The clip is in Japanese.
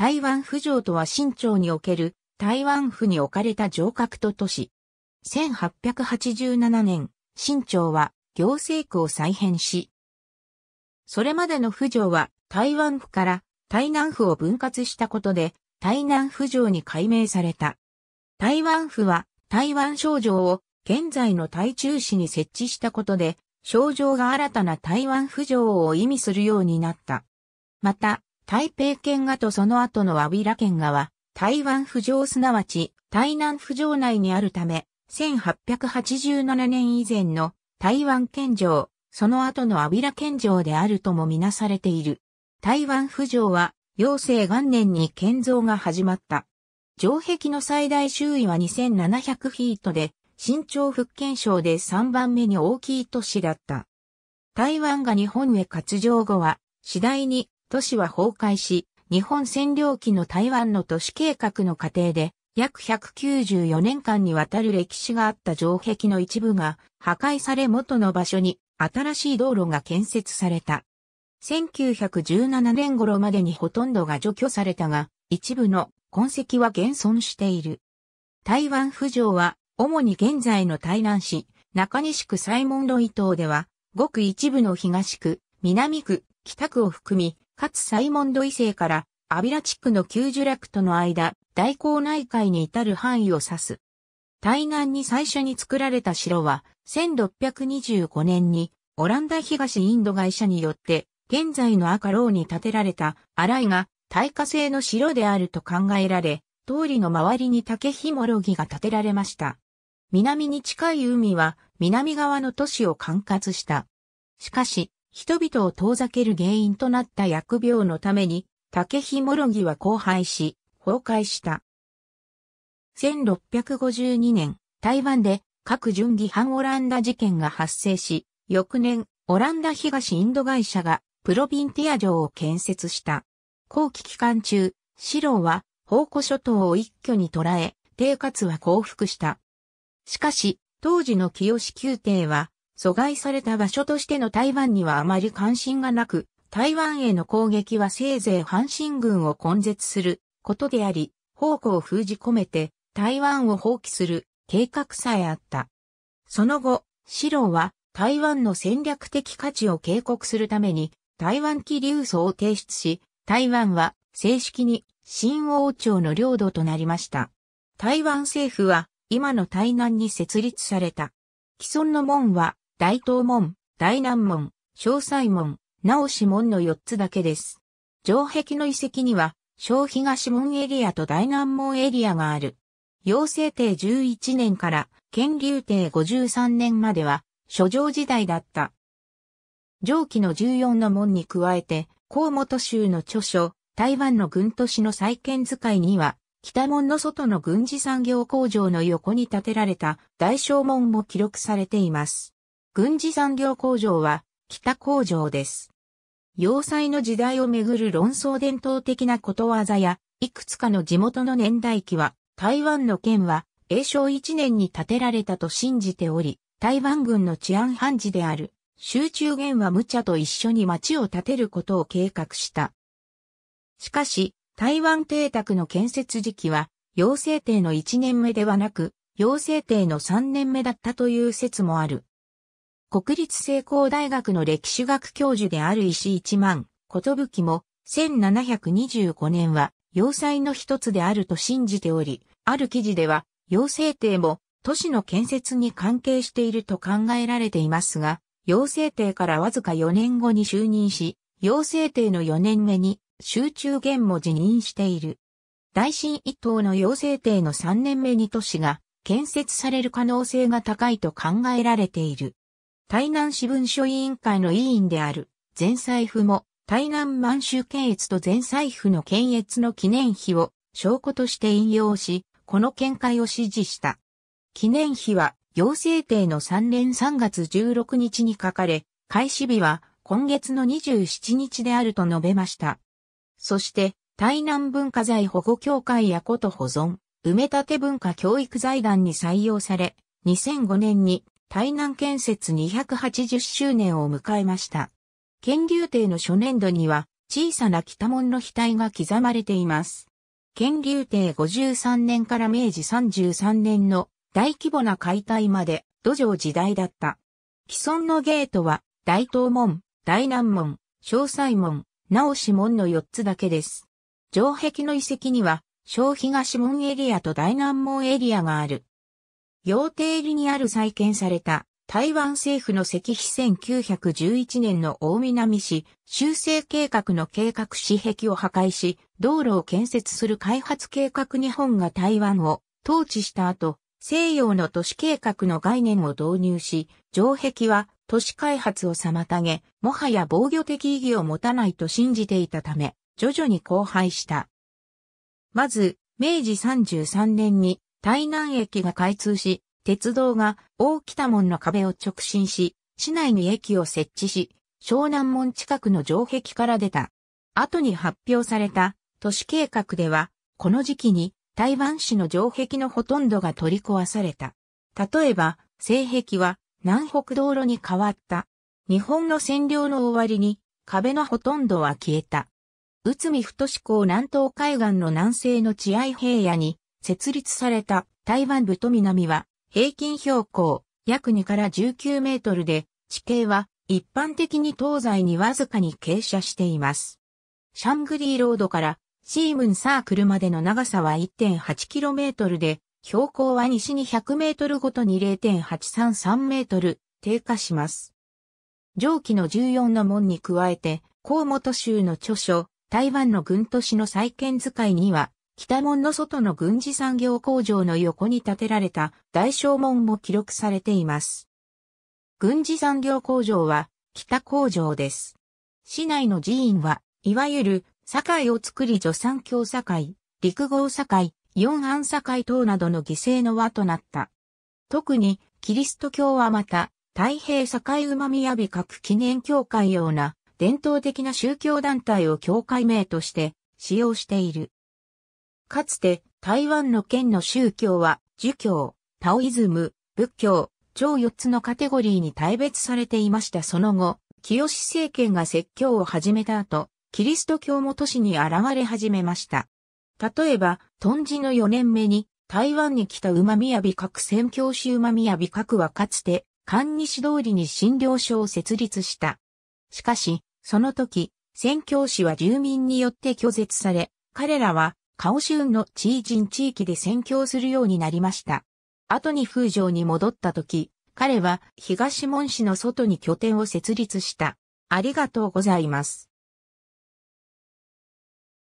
台湾府城とは新朝における台湾府に置かれた城郭と都市。1887年、新朝は行政区を再編し、それまでの府城は台湾府から台南府を分割したことで台南府城に改名された。台湾府は台湾省城を現在の台中市に設置したことで、省城が新たな台湾府城を意味するようになった。また、台北県下とその後の和平県下は、台湾浮上すなわち、台南浮上内にあるため、1887年以前の台湾県城、その後の和平県城であるともみなされている。台湾浮上は、陽成元年に建造が始まった。城壁の最大周囲は2700フィートで、新潮福建省で3番目に大きい都市だった。台湾が日本へ割譲後は、次第に都市は崩壊し、日本占領期の台湾の都市計画の過程で、約194年間にわたる歴史があった城壁の一部が破壊され元の場所に新しい道路が建設された。1917年頃までにほとんどが除去されたが、一部の痕跡は現存している。台湾浮上は、主に現在の台南市、中西区西門路伊東では、ごく一部の東区、南区、北区を含み、かつサイモンド異星からアビラ地区の旧ジュラクとの間、大港内海に至る範囲を指す。対岸に最初に作られた城は、1625年にオランダ東インド会社によって、現在の赤ローに建てられたアライが耐火性の城であると考えられ、通りの周りに竹ひもろぎが建てられました。南に近い海は南側の都市を管轄した。しかし、人々を遠ざける原因となった疫病のために、竹ひもろぎは荒廃し、崩壊した。1652年、台湾で各準義反オランダ事件が発生し、翌年、オランダ東インド会社がプロビンティア城を建設した。後期期間中、四郎は宝庫諸島を一挙に捉え、低活は降伏した。しかし、当時の清志宮廷は、阻害された場所としての台湾にはあまり関心がなく、台湾への攻撃はせいぜい阪神軍を根絶することであり、方向を封じ込めて台湾を放棄する計画さえあった。その後、四郎は台湾の戦略的価値を警告するために台湾気流層を提出し、台湾は正式に新王朝の領土となりました。台湾政府は今の台南に設立された。既存の門は大東門、大南門、小西門、直し門の4つだけです。城壁の遺跡には、小東門エリアと大南門エリアがある。陽聖帝11年から、建立帝53年までは、諸城時代だった。上記の14の門に加えて、河本州の著書、台湾の軍都市の再建図解には、北門の外の軍事産業工場の横に建てられた大正門も記録されています。軍事産業工場は北工場です。要塞の時代をめぐる論争伝統的なことわざや、いくつかの地元の年代記は、台湾の県は、永正一年に建てられたと信じており、台湾軍の治安判事である、集中元は無茶と一緒に町を建てることを計画した。しかし、台湾邸宅の建設時期は、陽性帝の1年目ではなく、陽性帝の3年目だったという説もある。国立成功大学の歴史学教授である石一万、ことぶきも、1725年は、要塞の一つであると信じており、ある記事では、要請帝も、都市の建設に関係していると考えられていますが、要請帝からわずか4年後に就任し、要請帝の4年目に、集中源も辞任している。大新一党の要請帝の3年目に都市が建設される可能性が高いと考えられている。台南市文書委員会の委員である、全財布も、台南満州検閲と全財布の検閲の記念碑を証拠として引用し、この見解を支持した。記念碑は、行政帝の3年3月16日に書かれ、開始日は今月の27日であると述べました。そして、台南文化財保護協会やこと保存、埋め立て文化教育財団に採用され、2005年に台南建設280周年を迎えました。建立亭の初年度には小さな北門の額が刻まれています。建立亭53年から明治33年の大規模な解体まで土壌時代だった。既存のゲートは大東門、大南門、小西門、直し門の4つだけです。城壁の遺跡には小東門エリアと大南門エリアがある。陽定里にある再建された台湾政府の石碑1911年の大南市修正計画の計画市壁を破壊し、道路を建設する開発計画日本が台湾を統治した後、西洋の都市計画の概念を導入し、城壁は都市開発を妨げ、もはや防御的意義を持たないと信じていたため、徐々に荒廃した。まず、明治33年に台南駅が開通し、鉄道が大北門の壁を直進し、市内に駅を設置し、湘南門近くの城壁から出た。後に発表された都市計画では、この時期に台湾市の城壁のほとんどが取り壊された。例えば、西壁は南北道路に変わった。日本の占領の終わりに壁のほとんどは消えた。内海太港南東海岸の南西の治安平野に設立された台湾部と南は平均標高約2から19メートルで地形は一般的に東西にわずかに傾斜しています。シャングリーロードからシームンサークルまでの長さは 1.8km で標高は西に 100m ごとに 0.833m 低下します。上記の14の門に加えて、河本州の著書、台湾の軍都市の再建図解には、北門の外の軍事産業工場の横に建てられた大正門も記録されています。軍事産業工場は北工場です。市内の寺院は、いわゆる堺を作り助産協堺、陸号堺、四安堺等などの犠牲の輪となった。特にキリスト教はまた太平堺馬宮美各記念協会ような伝統的な宗教団体を教会名として使用している。かつて台湾の県の宗教は、儒教、タオイズム、仏教、超4つのカテゴリーに大別されていましたその後、清政権が説教を始めた後、キリスト教も都市に現れ始めました。例えば、トンジの4年目に、台湾に来た馬宮美閣宣教師馬宮美閣はかつて、関西通りに診療所を設立した。しかし、その時、宣教師は住民によって拒絶され、彼らはカオシュンの地位人地域で宣教するようになりました。後に風城に戻った時、彼は東門市の外に拠点を設立した。ありがとうございます。